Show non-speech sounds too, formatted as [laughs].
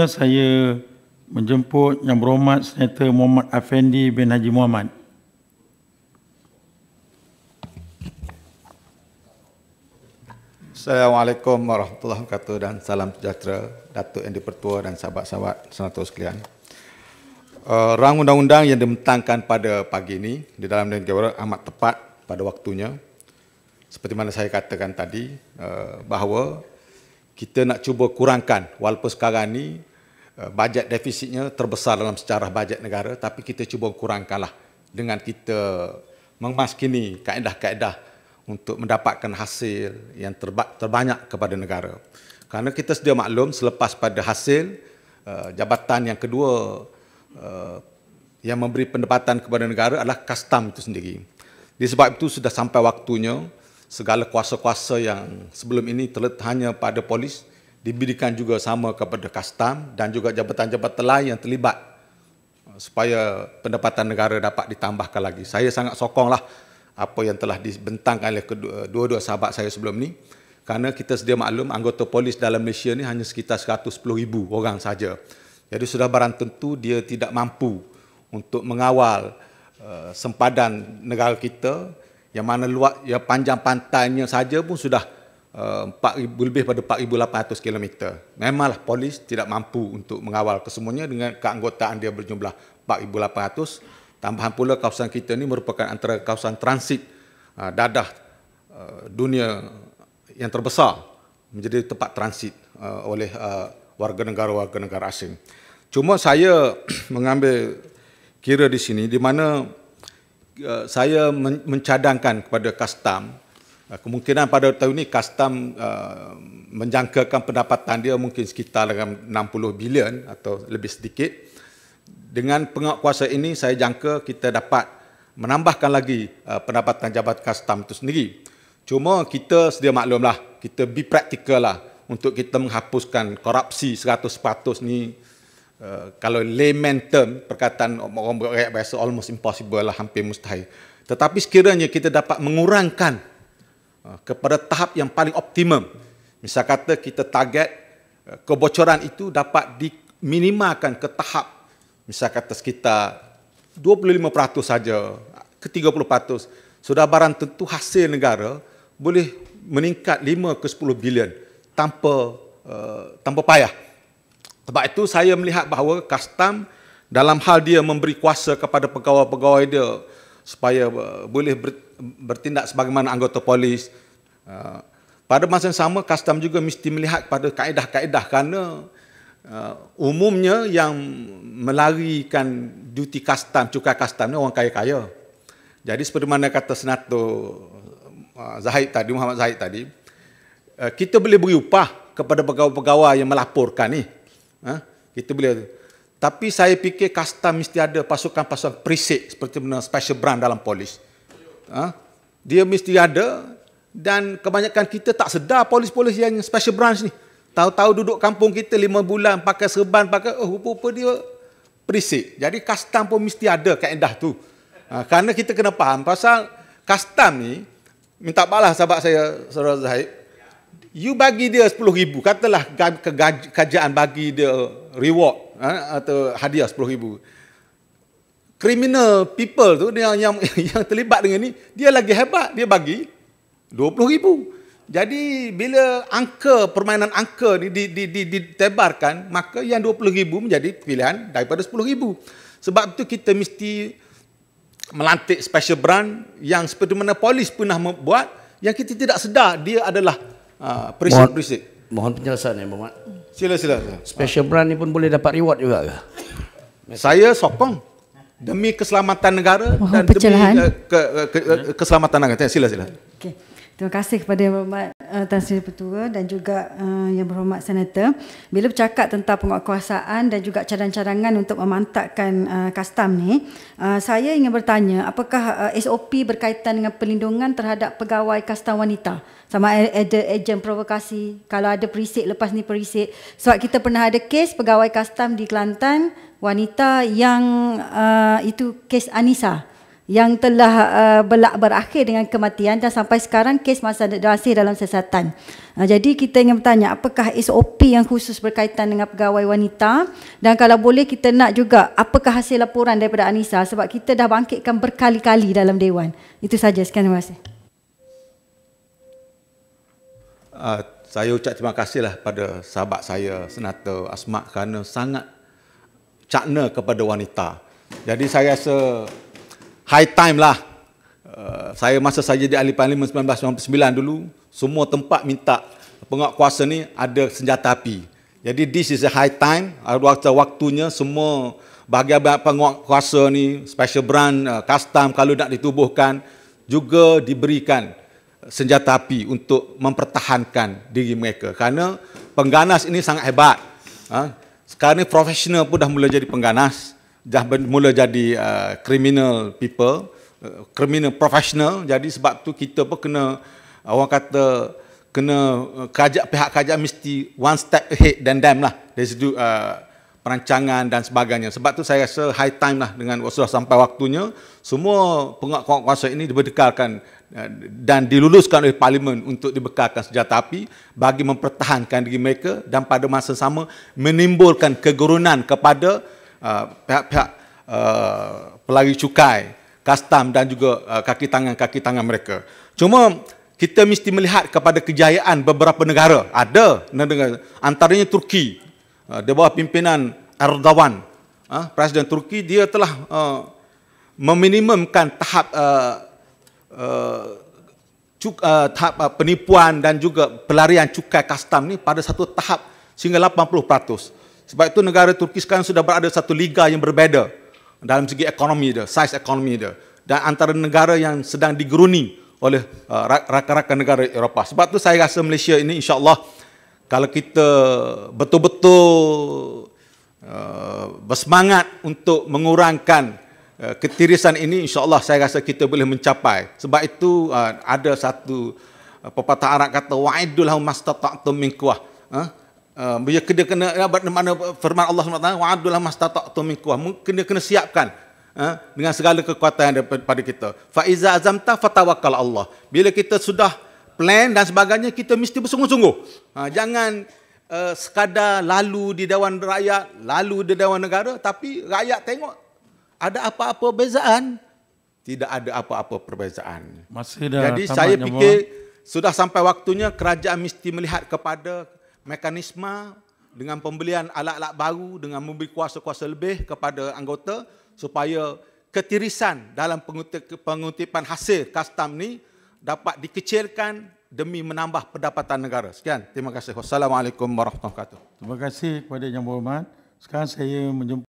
Saya menjemput Yang Berhormat Senator Muhammad Afendi bin Haji Muhammad. Assalamualaikum warahmatullahi wabarakatuh dan salam sejahtera Datuk Yang Dipertua dan sahabat-sahabat senator sekalian. Uh, rang undang-undang yang dimentangkan pada pagi ini di dalam negeri Gawara amat tepat pada waktunya. Seperti mana saya katakan tadi uh, bahawa kita nak cuba kurangkan walaupun sekarang ni eh, bajet defisitnya terbesar dalam sejarah bajet negara tapi kita cuba kurangkanlah dengan kita memaskini kaedah-kaedah untuk mendapatkan hasil yang terbanyak kepada negara. Kerana kita sedia maklum selepas pada hasil eh, jabatan yang kedua eh, yang memberi pendapatan kepada negara adalah custom itu sendiri. Disebab itu sudah sampai waktunya segala kuasa-kuasa yang sebelum ini terletak hanya pada polis diberikan juga sama kepada kastam dan juga jabatan-jabatan lain yang terlibat uh, supaya pendapatan negara dapat ditambahkan lagi. Saya sangat sokonglah apa yang telah dibentangkan oleh dua-dua sahabat saya sebelum ini kerana kita sedia maklum anggota polis dalam Malaysia ini hanya sekitar 110,000 orang saja. Jadi sudah barang tentu dia tidak mampu untuk mengawal uh, sempadan negara kita yang mana luas yang panjang pantainya saja pun sudah uh, eh, 4000 lebih pada 4800 km. Memanglah polis tidak mampu untuk mengawal kesemuanya dengan keanggotaan dia berjumlah 4800. Tambahan pula kawasan kita ini merupakan antara kawasan transit uh, dadah uh, dunia yang terbesar menjadi tempat transit uh, oleh uh, warga negara-warga negara asing. Cuma saya [clears throat] mengambil kira di sini di mana Eh, saya mencadangkan kepada Kastam eh, kemungkinan pada tahun ini Kastam eh, menjangkakan pendapatan dia mungkin sekitar dalam 60 bilion atau lebih sedikit. Dengan penguatkuasa ini saya jangka kita dapat menambahkan lagi pendapatan jabat Kastam itu sendiri. Cuma kita sedia maklumlah, kita be practical lah untuk kita menghapuskan korupsi 100% ni Eh, kalau layman term perkataan orang rakyat biasa almost impossible lah hampir mustahil tetapi sekiranya kita dapat mengurangkan uh, kepada tahap yang paling optimum misal kata kita target uh, kebocoran itu dapat diminimalkan ke tahap misal kata sekitar 25% saja ke 30% sudah barang tentu hasil negara boleh meningkat 5 ke 10 bilion tanpa uh, tanpa payah sebab itu saya melihat bahawa kastam dalam hal dia memberi kuasa kepada pegawai-pegawai dia supaya uh, boleh bertindak sebagaimana anggota polis. Uh, pada masa yang sama, kastam juga mesti melihat pada kaedah-kaedah kerana uh, umumnya yang melarikan duty kastam, cukai custom ni orang kaya-kaya. Jadi seperti mana kata Senato Zahid tadi, Muhammad Zahid tadi, kita boleh beri upah kepada pegawai-pegawai yang melaporkan ni. Ha? Kita boleh. Tapi saya fikir kasta mesti ada pasukan-pasukan preset seperti mana special brand dalam polis. Ha? Dia mesti ada dan kebanyakan kita tak sedar polis-polis yang special brand ni. Tahu-tahu duduk kampung kita lima bulan pakai serban, pakai oh, rupa-rupa dia perisik. Jadi kasta pun mesti ada kaedah tu. Ha, kerana kita kena faham pasal kasta ni, minta balas sahabat saya, Saudara Zahid, you bagi dia sepuluh ribu, katalah kerajaan bagi dia reward ha, atau hadiah sepuluh ribu. Criminal people tu yang, yang, [laughs] yang terlibat dengan ni, dia lagi hebat, dia bagi dua puluh ribu. Jadi bila angka permainan angka ni di, di, di, ditebarkan, maka yang dua puluh ribu menjadi pilihan daripada sepuluh ribu. Sebab tu kita mesti melantik special brand yang seperti mana polis pernah membuat yang kita tidak sedar dia adalah Prisik, ah, mohon, prisik. Mohon penjelasan ya, Muhammad. Sila, sila. Special brand ni pun boleh dapat reward juga ke? Saya sokong. Demi keselamatan negara mohon dan pencelahan. demi eh, ke, ke, ke, keselamatan negara. Sila, sila. Okay. Terima kasih kepada Yang Berhormat uh, eh, Tan Sri Petua dan juga uh, Yang Berhormat Senator. Bila bercakap tentang penguatkuasaan dan juga cadangan-cadangan untuk memantapkan uh, eh, custom ni, uh, saya ingin bertanya apakah uh, SOP berkaitan dengan perlindungan terhadap pegawai kastam wanita? Sama ada ejen provokasi, kalau ada perisik lepas ni perisik. Sebab kita pernah ada kes pegawai kastam di Kelantan, wanita yang uh, itu kes Anissa yang telah uh, belak berakhir dengan kematian dan sampai sekarang kes masih dalam sesatan. Uh, jadi kita ingin bertanya apakah SOP yang khusus berkaitan dengan pegawai wanita dan kalau boleh kita nak juga apakah hasil laporan daripada Anisa? sebab kita dah bangkitkan berkali-kali dalam Dewan. Itu saja sekian terima kasih. Uh, saya ucap terima kasihlah pada sahabat saya Senator Asmat kerana sangat cakna kepada wanita. Jadi saya rasa high time lah. Uh, saya masa saya jadi ahli parlimen 1999 dulu, semua tempat minta penguat kuasa ni ada senjata api. Jadi this is a high time, waktu waktunya semua bahagian-bahagian penguat kuasa ni, special brand, uh, custom kalau nak ditubuhkan, juga diberikan senjata api untuk mempertahankan diri mereka. Kerana pengganas ini sangat hebat. Ha? Sekarang ni profesional pun dah mula jadi pengganas dah mula jadi uh, criminal people, uh, criminal professional. Jadi sebab tu kita pun kena uh, orang kata kena uh, kajak pihak kajak mesti one step ahead dan dam lah dari segi uh, perancangan dan sebagainya. Sebab tu saya rasa high time lah dengan sudah sampai waktunya semua penguat kuasa ini diberdekalkan uh, dan diluluskan oleh parlimen untuk dibekalkan senjata api bagi mempertahankan diri mereka dan pada masa sama menimbulkan kegerunan kepada pihak-pihak uh, uh, pelari cukai, kastam dan juga uh, kaki tangan-kaki tangan mereka. Cuma kita mesti melihat kepada kejayaan beberapa negara. Ada negara antaranya Turki uh, di bawah pimpinan Erdogan, uh, Presiden Turki dia telah meminimumkan tahap tahap penipuan dan juga pelarian cukai kastam ni pada satu tahap sehingga 80%. Sebab itu negara Turki sekarang sudah berada satu liga yang berbeza dalam segi ekonomi dia, size ekonomi dia. Dan antara negara yang sedang digeruni oleh uh, rakan-rakan negara Eropah. Sebab itu saya rasa Malaysia ini insya Allah, kalau kita betul-betul uh, bersemangat untuk mengurangkan uh, ketirisan ini, insya Allah saya rasa kita boleh mencapai. Sebab itu uh, ada satu uh, pepatah Arab kata, wa'idul hau mastata'atum min kuah. Huh? Uh, kena kena ya, mana firman Allah SWT wa'adullah mastata'tu min kuah kena kena siapkan uh, dengan segala kekuatan yang daripada kita fa'iza azamta fatawakal Allah bila kita sudah plan dan sebagainya kita mesti bersungguh-sungguh uh, jangan uh, sekadar lalu di dewan rakyat lalu di dewan negara tapi rakyat tengok ada apa-apa perbezaan tidak ada apa-apa perbezaan jadi saya fikir sudah sampai waktunya kerajaan mesti melihat kepada mekanisme dengan pembelian alat-alat baru dengan memberi kuasa-kuasa lebih kepada anggota supaya ketirisan dalam pengutipan hasil custom ni dapat dikecilkan demi menambah pendapatan negara. Sekian, terima kasih. Wassalamualaikum warahmatullahi wabarakatuh. Terima kasih kepada Yang Berhormat. Sekarang saya menjemput